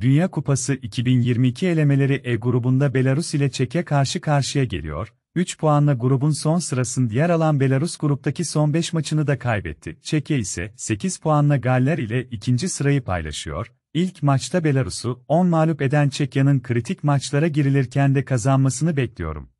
Dünya Kupası 2022 elemeleri E grubunda Belarus ile Çek'e karşı karşıya geliyor. 3 puanla grubun son sırasını diğer alan Belarus gruptaki son 5 maçını da kaybetti. Çek'e ise 8 puanla Galler ile ikinci sırayı paylaşıyor. İlk maçta Belarus'u 10 mağlup eden Çekya'nın kritik maçlara girilirken de kazanmasını bekliyorum.